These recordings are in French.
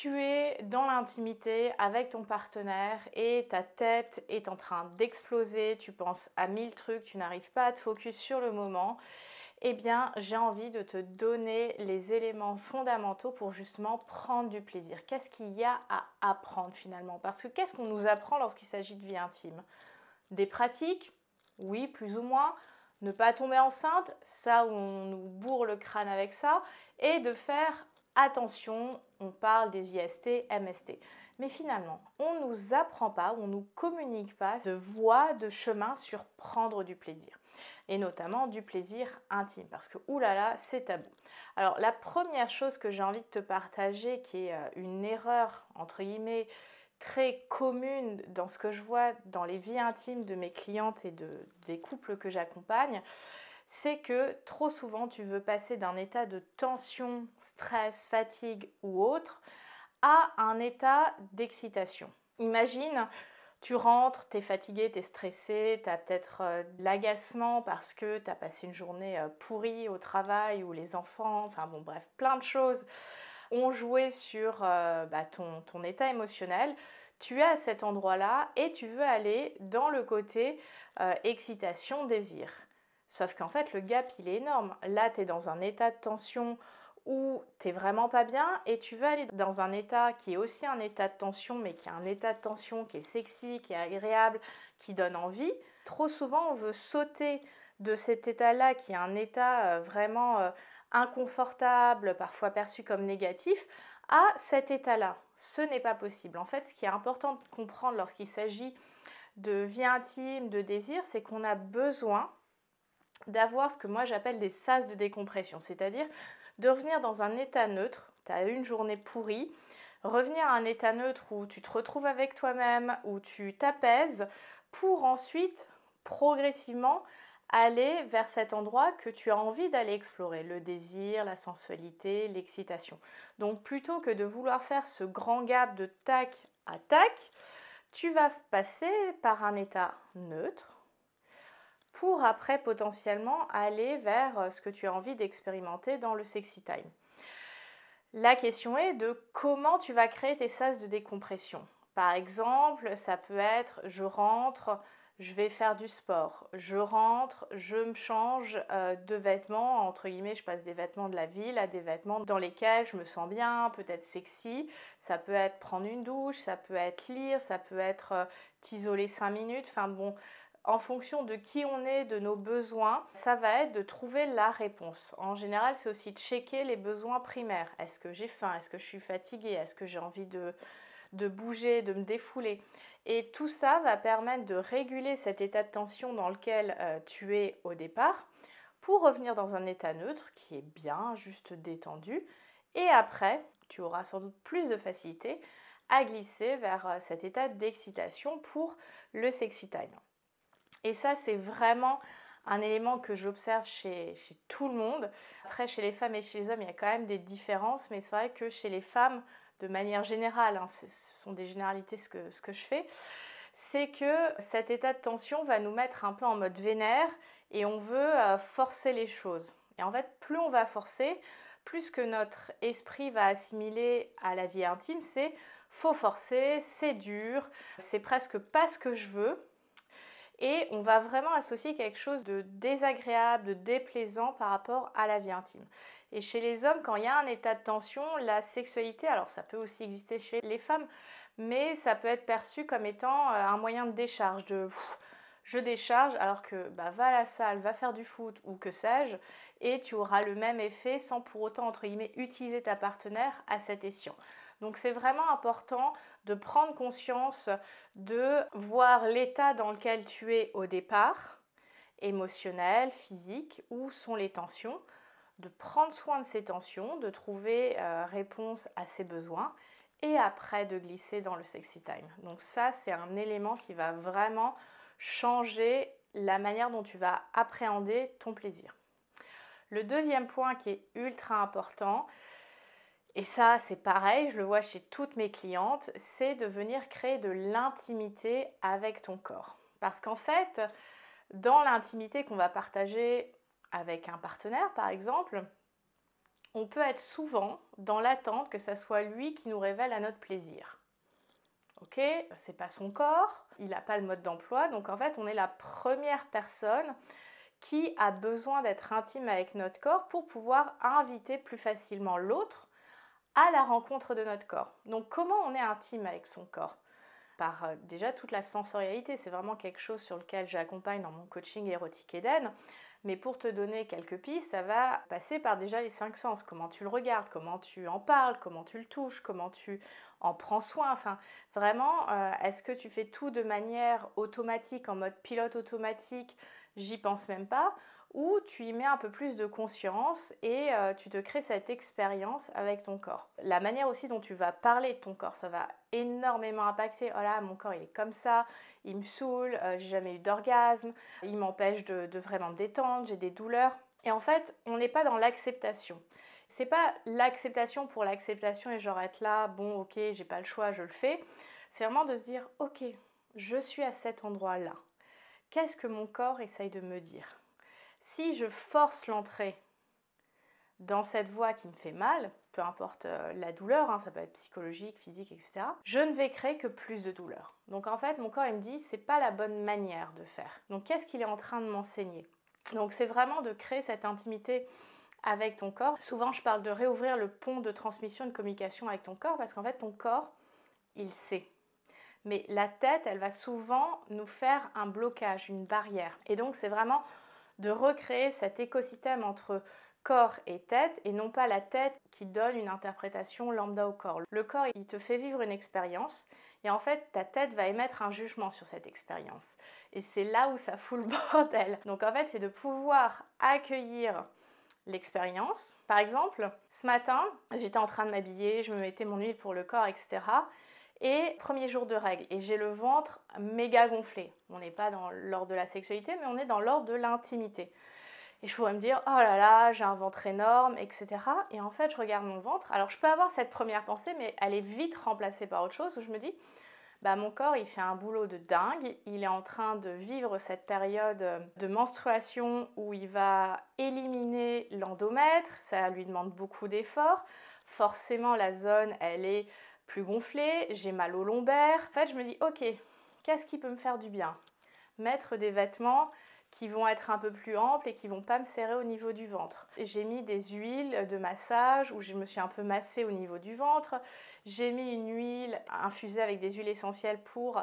tu es dans l'intimité avec ton partenaire et ta tête est en train d'exploser, tu penses à mille trucs, tu n'arrives pas à te focus sur le moment, eh bien j'ai envie de te donner les éléments fondamentaux pour justement prendre du plaisir. Qu'est-ce qu'il y a à apprendre finalement Parce que qu'est-ce qu'on nous apprend lorsqu'il s'agit de vie intime Des pratiques Oui, plus ou moins. Ne pas tomber enceinte, ça où on nous bourre le crâne avec ça, et de faire attention, on parle des IST, MST. Mais finalement, on ne nous apprend pas, on ne nous communique pas de voie, de chemin sur prendre du plaisir. Et notamment du plaisir intime, parce que oulala, c'est tabou. Alors la première chose que j'ai envie de te partager, qui est euh, une erreur, entre guillemets, très commune dans ce que je vois dans les vies intimes de mes clientes et de, des couples que j'accompagne, c'est que trop souvent tu veux passer d'un état de tension, stress, fatigue ou autre à un état d'excitation. Imagine, tu rentres, es fatigué, t'es stressé, as peut-être euh, de l'agacement parce que tu as passé une journée euh, pourrie au travail ou les enfants, enfin bon bref, plein de choses ont joué sur euh, bah, ton, état émotionnel tu es à cet endroit-là et tu veux aller dans le côté excitation, désir. Sauf qu'en fait, le gap, il est énorme. Là, tu es dans un état de tension où t'es vraiment pas bien et tu veux aller dans un état qui est aussi un état de tension, mais qui est un état de tension qui est sexy, qui est agréable, qui donne envie. Trop souvent, on veut sauter de cet état-là qui est un état euh, vraiment euh, inconfortable, parfois perçu comme négatif, à cet état-là. Ce n'est pas possible. En fait, ce qui est important de comprendre lorsqu'il s'agit de vie intime, de désir, c'est qu'on a besoin d'avoir ce que moi j'appelle des sas de décompression, c'est-à-dire de revenir dans un état neutre, tu as une journée pourrie, revenir à un état neutre où tu te retrouves avec toi-même, où tu t'apaises, pour ensuite progressivement aller vers cet endroit que tu as envie d'aller explorer, le désir, la sensualité, l'excitation. Donc plutôt que de vouloir faire ce grand gap de tac à tac, tu vas passer par un état neutre, pour après potentiellement aller vers euh, ce que tu as envie d'expérimenter dans le sexy time. La question est de comment tu vas créer tes sas de décompression. Par exemple, ça peut être je rentre, je vais faire du sport, je rentre, je me change euh, de vêtements, entre guillemets, je passe des vêtements de la ville à des vêtements dans lesquels je me sens bien, peut-être sexy, ça peut être prendre une douche, ça peut être lire, ça peut être euh, t'isoler 5 minutes, enfin bon, en fonction de qui on est, de nos besoins, ça va être de trouver la réponse. En général, c'est aussi de checker les besoins primaires. Est-ce que j'ai faim Est-ce que je suis fatiguée Est-ce que j'ai envie de, bouger, de me défouler Et tout ça va permettre de réguler cet état de tension dans lequel euh, tu es au départ pour revenir dans un état neutre qui est bien, juste détendu. Et après, tu auras sans doute plus de facilité à glisser vers euh, cet état d'excitation pour le sexy time. Et ça, c'est vraiment un élément que j'observe chez, tout le monde. Après, chez les femmes et chez les hommes, il y a quand même des différences, mais c'est vrai que chez les femmes, de manière générale, hein, ce sont des généralités ce que, je fais, c'est que cet état de tension va nous mettre un peu en mode vénère et on veut euh, forcer les choses. Et en fait, plus on va forcer, plus que notre esprit va assimiler à la vie intime, c'est faut forcer, c'est dur, c'est presque pas ce que je veux et on va vraiment associer quelque chose de désagréable, de déplaisant par rapport à la vie intime. Et chez les hommes, quand il y a un état de tension, la sexualité, alors ça peut aussi exister chez les femmes, mais ça peut être perçu comme étant euh, un moyen de décharge, de je décharge, alors que bah, va à la salle, va faire du foot ou que sais-je, et tu auras le même effet sans pour autant, utiliser ta partenaire à cet escient. Donc c'est vraiment important de prendre conscience de voir l'état dans lequel tu es au départ, émotionnel, physique, où sont les tensions, de prendre soin de ces tensions, de trouver euh, réponse à ses besoins et après de glisser dans le sexy time. Donc ça, c'est un élément qui va vraiment changer la manière dont tu vas appréhender ton plaisir. Le deuxième point qui est ultra important, et ça, c'est pareil, je le vois chez toutes mes clientes, c'est de venir créer de l'intimité avec ton corps. Parce qu'en fait, dans l'intimité qu'on va partager avec un partenaire, par exemple, on peut être souvent dans l'attente que ça soit lui qui nous révèle à notre plaisir. Ok, c'est pas son corps, il n'a pas le mode d'emploi, donc en fait, on est la première personne qui a besoin d'être intime avec notre corps pour pouvoir inviter plus facilement l'autre à la rencontre de notre corps. Donc comment on est intime avec son corps Par euh, déjà toute la sensorialité, c'est vraiment quelque chose sur lequel j'accompagne dans mon coaching érotique Eden. Mais pour te donner quelques pistes, ça va passer par déjà les cinq sens. Comment tu le regardes, comment tu en parles, comment tu le touches, comment tu en prends soin. Enfin, vraiment, euh, est-ce que tu fais tout de manière automatique, en mode pilote automatique J'y pense même pas où tu y mets un peu plus de conscience et euh, tu te crées cette expérience avec ton corps. La manière aussi dont tu vas parler de ton corps, ça va énormément impacter. Oh là, mon corps il est comme ça, il me saoule, euh, j'ai jamais eu d'orgasme, il m'empêche de, vraiment me détendre, j'ai des douleurs. Et en fait, on n'est pas dans l'acceptation n'est pas l'acceptation pour l'acceptation et genre être là, bon ok, j'ai pas le choix, je le fais. C'est vraiment de se dire, ok, je suis à cet endroit-là. Qu'est-ce que mon corps essaye de me dire si je force l'entrée dans cette voie qui me fait mal, peu importe euh, la douleur, hein, ça peut être psychologique, physique, etc., je ne vais créer que plus de douleur. Donc en fait, mon corps, il me dit, c'est pas la bonne manière de faire. Donc qu'est-ce qu'il est en train de m'enseigner Donc c'est vraiment de créer cette intimité avec ton corps. Souvent, je parle de réouvrir le pont de transmission de communication avec ton corps parce qu'en fait, ton corps, il sait. Mais la tête, elle va souvent nous faire un blocage, une barrière. Et donc, c'est vraiment de recréer cet écosystème entre corps et tête et non pas la tête qui donne une interprétation lambda au corps. Le corps, il te fait vivre une expérience et en fait, ta tête va émettre un jugement sur cette expérience. Et c'est là où ça fout le bordel. Donc en fait, c'est de pouvoir accueillir l'expérience. Par exemple, ce matin, j'étais en train de m'habiller, je me mettais mon huile pour le corps, etc. Et premier jour de règle, et j'ai le ventre méga gonflé. On n'est pas dans l'ordre de la sexualité, mais on est dans l'ordre de l'intimité. Et je pourrais me dire, oh là là, j'ai un ventre énorme, etc. Et en fait, je regarde mon ventre. Alors, je peux avoir cette première pensée, mais elle est vite remplacée par autre chose où je me dis, bah, mon corps, il fait un boulot de dingue. Il est en train de vivre cette période de menstruation où il va éliminer l'endomètre. Ça lui demande beaucoup d'efforts. Forcément, la zone, elle est plus gonflé, j'ai mal au lombaire. En fait, je me dis, ok, qu'est-ce qui peut me faire du bien Mettre des vêtements qui vont être un peu plus amples et qui vont pas me serrer au niveau du ventre. J'ai mis des huiles de massage où je me suis un peu massée au niveau du ventre. J'ai mis une huile infusée avec des huiles essentielles pour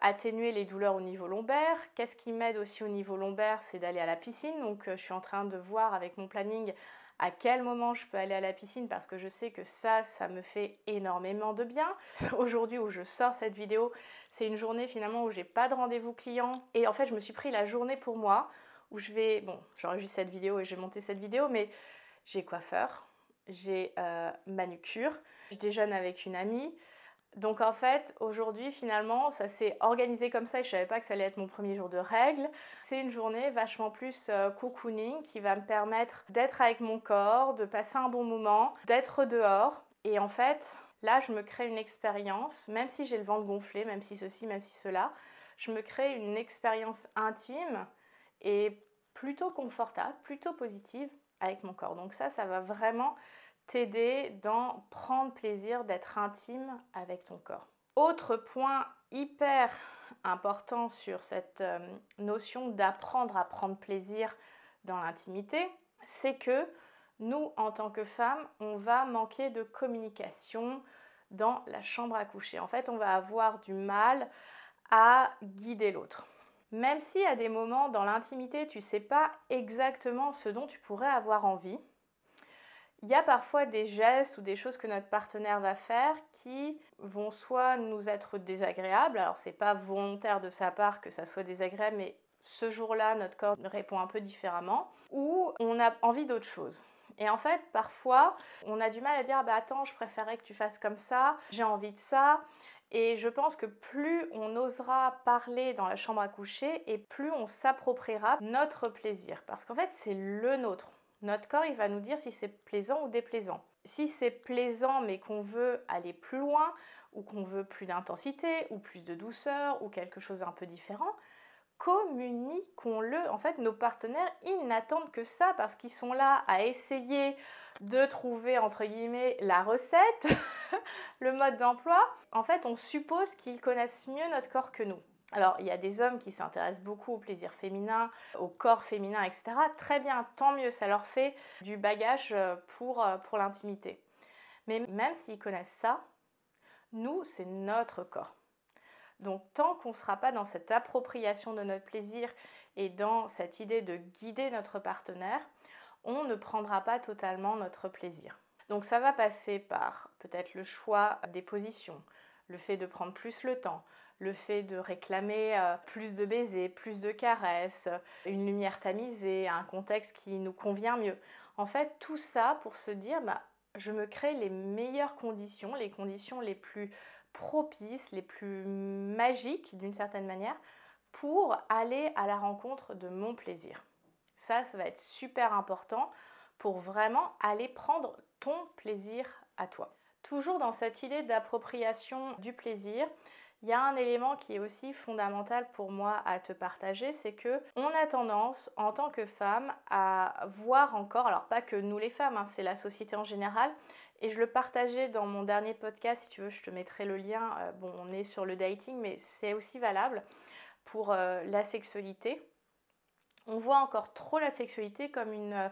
atténuer les douleurs au niveau lombaire. Qu'est-ce qui m'aide aussi au niveau lombaire C'est d'aller à la piscine. Donc euh, je suis en train de voir avec mon planning à quel moment je peux aller à la piscine parce que je sais que ça, ça me fait énormément de bien. Aujourd'hui où je sors cette vidéo, c'est une journée finalement où j'ai pas de rendez-vous client et en fait je me suis pris la journée pour moi où je vais, bon j'enregistre cette vidéo et j'ai monté cette vidéo mais j'ai coiffeur, j'ai euh, manucure, je déjeune avec une amie, donc en fait, aujourd'hui, finalement, ça s'est organisé comme ça et je savais pas que ça allait être mon premier jour de règle. C'est une journée vachement plus euh, cocooning qui va me permettre d'être avec mon corps, de passer un bon moment, d'être dehors. Et en fait, là, je me crée une expérience, même si j'ai le ventre gonflé, même si ceci, même si cela, je me crée une expérience intime et plutôt confortable, plutôt positive avec mon corps. Donc ça, ça va vraiment t'aider dans prendre plaisir d'être intime avec ton corps. Autre point hyper important sur cette euh, notion d'apprendre à prendre plaisir dans l'intimité, c'est que nous, en tant que femmes, on va manquer de communication dans la chambre à coucher. En fait, on va avoir du mal à guider l'autre. Même si à des moments dans l'intimité, tu sais pas exactement ce dont tu pourrais avoir envie, il y a parfois des gestes ou des choses que notre partenaire va faire qui vont soit nous être désagréables, alors c'est pas volontaire de sa part que ça soit désagréable, mais ce jour-là, notre corps répond un peu différemment, ou on a envie d'autre chose. Et en fait, parfois, on a du mal à dire ah bah attends, je préférerais que tu fasses comme ça, j'ai envie de ça. Et je pense que plus on osera parler dans la chambre à coucher et plus on s'appropriera notre plaisir. Parce qu'en fait, c'est le nôtre. Notre corps, il va nous dire si c'est plaisant ou déplaisant. Si c'est plaisant mais qu'on veut aller plus loin, ou qu'on veut plus d'intensité, ou plus de douceur, ou quelque chose d'un peu différent, communiquons-le. En fait, nos partenaires, ils n'attendent que ça parce qu'ils sont là à essayer de trouver, entre guillemets, la recette, le mode d'emploi. En fait, on suppose qu'ils connaissent mieux notre corps que nous. Alors, il y a des hommes qui s'intéressent beaucoup au plaisir féminin, au corps féminin, etc. Très bien, tant mieux, ça leur fait du bagage euh, pour, euh, pour l'intimité. Mais même s'ils connaissent ça, nous, c'est notre corps. Donc, tant qu'on ne sera pas dans cette appropriation de notre plaisir et dans cette idée de guider notre partenaire, on ne prendra pas totalement notre plaisir. Donc, ça va passer par peut-être le choix des positions, le fait de prendre plus le temps, le fait de réclamer euh, plus de baisers, plus de caresses, une lumière tamisée, un contexte qui nous convient mieux. En fait, tout ça pour se dire, bah, je me crée les meilleures conditions, les conditions les plus propices, les plus magiques d'une certaine manière, pour aller à la rencontre de mon plaisir. Ça, ça va être super important pour vraiment aller prendre ton plaisir à toi. Toujours dans cette idée d'appropriation du plaisir, il y a un élément qui est aussi fondamental pour moi à te partager, c'est que on a tendance en tant que femme à voir encore, alors pas que nous les femmes, hein, c'est la société en général, et je le partageais dans mon dernier podcast, si tu veux, je te mettrai le lien. Euh, bon, on est sur le dating, mais c'est aussi valable pour euh, la sexualité. On voit encore trop la sexualité comme une, euh,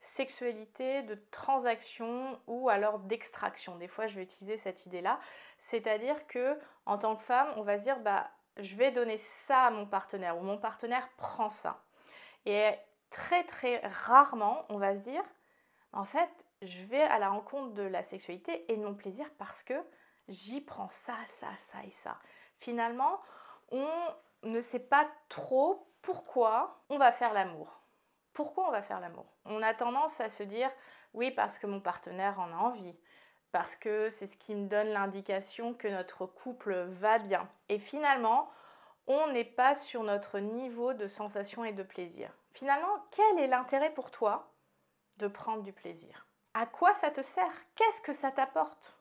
sexualité, de transaction ou alors d'extraction. Des fois, je vais utiliser cette idée-là. C'est-à-dire que en tant que femme, on va se dire bah je vais donner ça à mon partenaire ou mon partenaire prend ça. Et très très rarement, on va se dire en fait, je vais à la rencontre de la sexualité et non plaisir parce que j'y prends ça, ça, ça et ça. Finalement, on ne sait pas trop pourquoi on va faire l'amour pourquoi on va faire l'amour On a tendance à se dire oui parce que mon partenaire en a envie, parce que c'est ce qui me donne l'indication que notre couple va bien. Et finalement, on n'est pas sur notre niveau de sensation et de plaisir. Finalement, quel est l'intérêt pour toi de prendre du plaisir À quoi ça te sert Qu'est-ce que ça t'apporte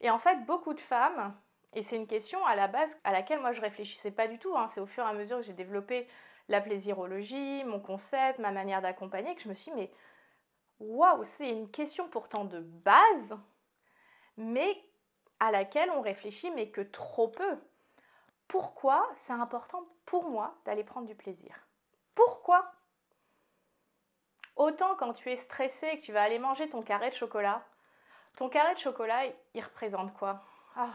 Et en fait, beaucoup de femmes, et c'est une question à la base à laquelle moi je réfléchissais pas du tout, hein, c'est au fur et à mesure que j'ai développé la plaisirologie, mon concept, ma manière d'accompagner, que je me suis dit, mais waouh, c'est une question pourtant de base, mais à laquelle on réfléchit, mais que trop peu. Pourquoi c'est important pour moi d'aller prendre du plaisir Pourquoi Autant quand tu es stressé et que tu vas aller manger ton carré de chocolat, ton carré de chocolat, il représente quoi ah,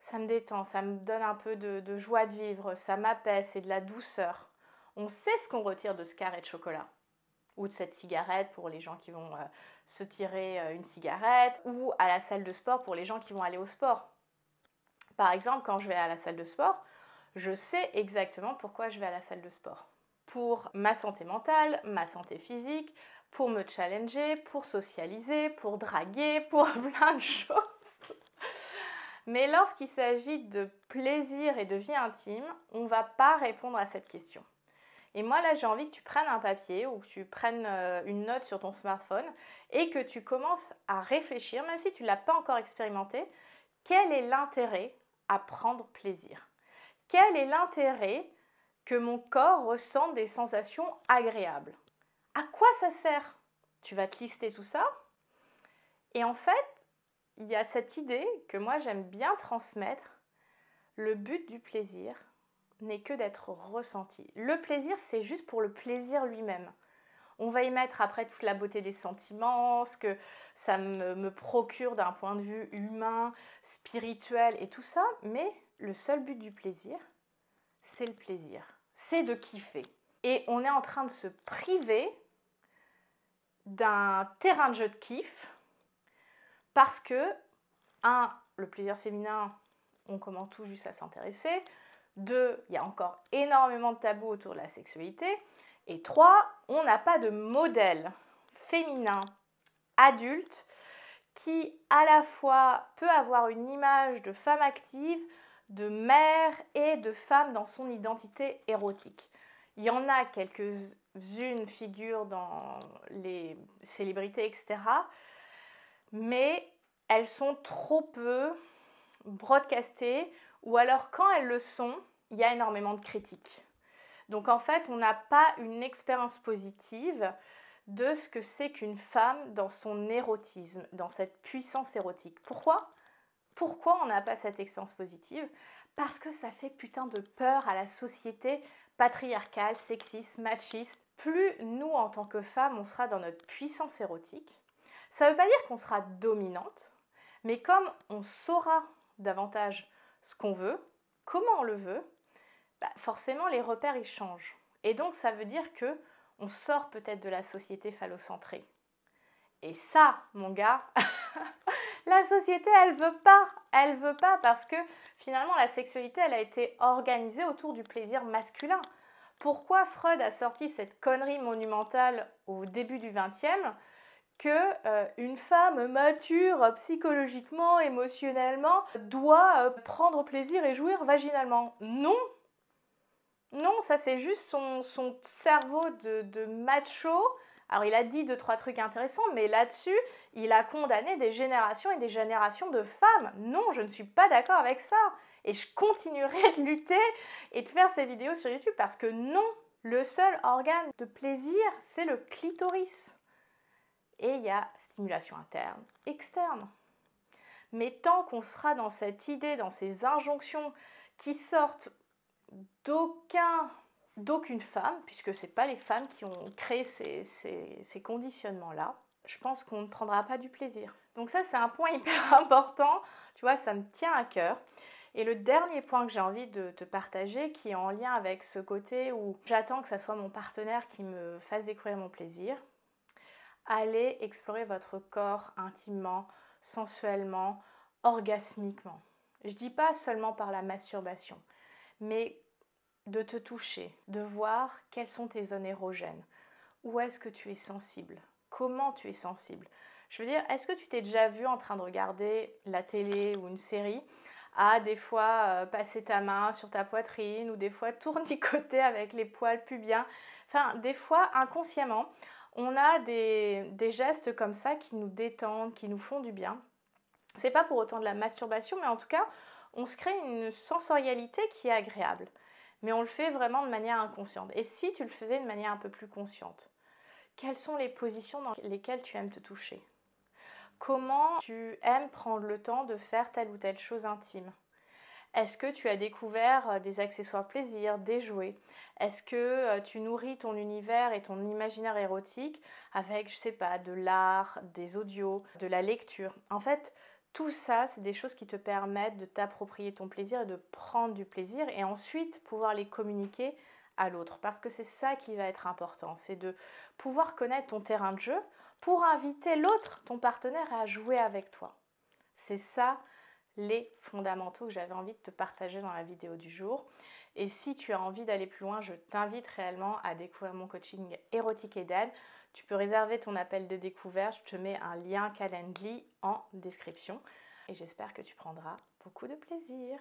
ça me détend, ça me donne un peu de, joie de vivre, ça m'apaise, et de la douceur. On sait ce qu'on retire de ce carré de chocolat ou de cette cigarette pour les gens qui vont euh, se tirer euh, une cigarette ou à la salle de sport pour les gens qui vont aller au sport. Par exemple, quand je vais à la salle de sport, je sais exactement pourquoi je vais à la salle de sport. Pour ma santé mentale, ma santé physique, pour me challenger, pour socialiser, pour draguer, pour plein de choses. Mais lorsqu'il s'agit de plaisir et de vie intime, on ne va pas répondre à cette question. Et moi là, j'ai envie que tu prennes un papier ou que tu prennes euh, une note sur ton smartphone et que tu commences à réfléchir, même si tu ne l'as pas encore expérimenté, quel est l'intérêt à prendre plaisir Quel est l'intérêt que mon corps ressente des sensations agréables À quoi ça sert Tu vas te lister tout ça. Et en fait, il y a cette idée que moi j'aime bien transmettre. Le but du plaisir n'est que d'être ressenti. Le plaisir, c'est juste pour le plaisir lui-même. On va y mettre après toute la beauté des sentiments, ce que ça me, procure d'un point de vue humain, spirituel et tout ça, mais le seul but du plaisir, c'est le plaisir, c'est de kiffer. Et on est en train de se priver d'un terrain de jeu de kiff parce que, un, le plaisir féminin, on commence tout juste à s'intéresser. Deux, il y a encore énormément de tabous autour de la sexualité. Et trois, on n'a pas de modèle féminin adulte qui à la fois peut avoir une image de femme active, de mère et de femme dans son identité érotique. Il y en a quelques-unes figures dans les célébrités, etc mais elles sont trop peu broadcastées ou alors quand elles le sont, il y a énormément de critiques. Donc en fait, on n'a pas une expérience positive de ce que c'est qu'une femme dans son érotisme, dans cette puissance érotique. Pourquoi Pourquoi on n'a pas cette expérience positive Parce que ça fait putain de peur à la société patriarcale, sexiste, machiste. Plus nous, en tant que femmes, on sera dans notre puissance érotique, ça ne veut pas dire qu'on sera dominante, mais comme on saura davantage ce qu'on veut, comment on le veut, bah, forcément les repères ils changent. Et donc ça veut dire que on sort peut-être de la société phallocentrée. Et ça, mon gars, la société, elle veut pas, elle veut pas parce que finalement la sexualité, elle a été organisée autour du plaisir masculin. Pourquoi Freud a sorti cette connerie monumentale au début du XXe que euh, une femme mature psychologiquement, émotionnellement doit euh, prendre plaisir et jouir vaginalement. Non. Non, ça c'est juste son, cerveau de, de, macho. Alors il a dit deux trois trucs intéressants, mais là-dessus, il a condamné des générations et des générations de femmes. Non, je ne suis pas d'accord avec ça. Et je continuerai de lutter et de faire ces vidéos sur YouTube parce que non, le seul organe de plaisir, c'est le clitoris et il y a stimulation interne, externe. Mais tant qu'on sera dans cette idée, dans ces injonctions qui sortent d'aucune femme, puisque ce n'est pas les femmes qui ont créé ces, ces conditionnements-là, je pense qu'on ne prendra pas du plaisir. Donc ça, c'est un point hyper important, tu vois, ça me tient à cœur. Et le dernier point que j'ai envie de te partager, qui est en lien avec ce côté où j'attends que ça soit mon partenaire qui me fasse découvrir mon plaisir, Allez explorer votre corps intimement, sensuellement, orgasmiquement. Je dis pas seulement par la masturbation, mais de te toucher, de voir quelles sont tes zones érogènes, où est-ce que tu es sensible, comment tu es sensible. Je veux dire, est-ce que tu t'es déjà vu en train de regarder la télé ou une série à des fois euh, passer ta main sur ta poitrine ou des fois tournicoter avec les poils pubiens Enfin, des fois inconsciemment, on a des, gestes comme ça qui nous détendent, qui nous font du bien. C'est pas pour autant de la masturbation, mais en tout cas, on se crée une sensorialité qui est agréable. Mais on le fait vraiment de manière inconsciente. Et si tu le faisais de manière un peu plus consciente, quelles sont les positions dans lesquelles tu aimes te toucher Comment tu aimes prendre le temps de faire telle ou telle chose intime est-ce que tu as découvert euh, des accessoires plaisir, des jouets Est-ce que euh, tu nourris ton univers et ton imaginaire érotique avec, je sais pas, de l'art, des audios, de la lecture En fait, tout ça, c'est des choses qui te permettent de t'approprier ton plaisir et de prendre du plaisir et ensuite pouvoir les communiquer à l'autre. Parce que c'est ça qui va être important, c'est de pouvoir connaître ton terrain de jeu pour inviter l'autre, ton partenaire, à jouer avec toi. C'est ça les fondamentaux que j'avais envie de te partager dans la vidéo du jour. Et si tu as envie d'aller plus loin, je t'invite réellement à découvrir mon coaching érotique et Tu peux réserver ton appel de découverte, je te mets un lien Calendly en description et j'espère que tu prendras beaucoup de plaisir.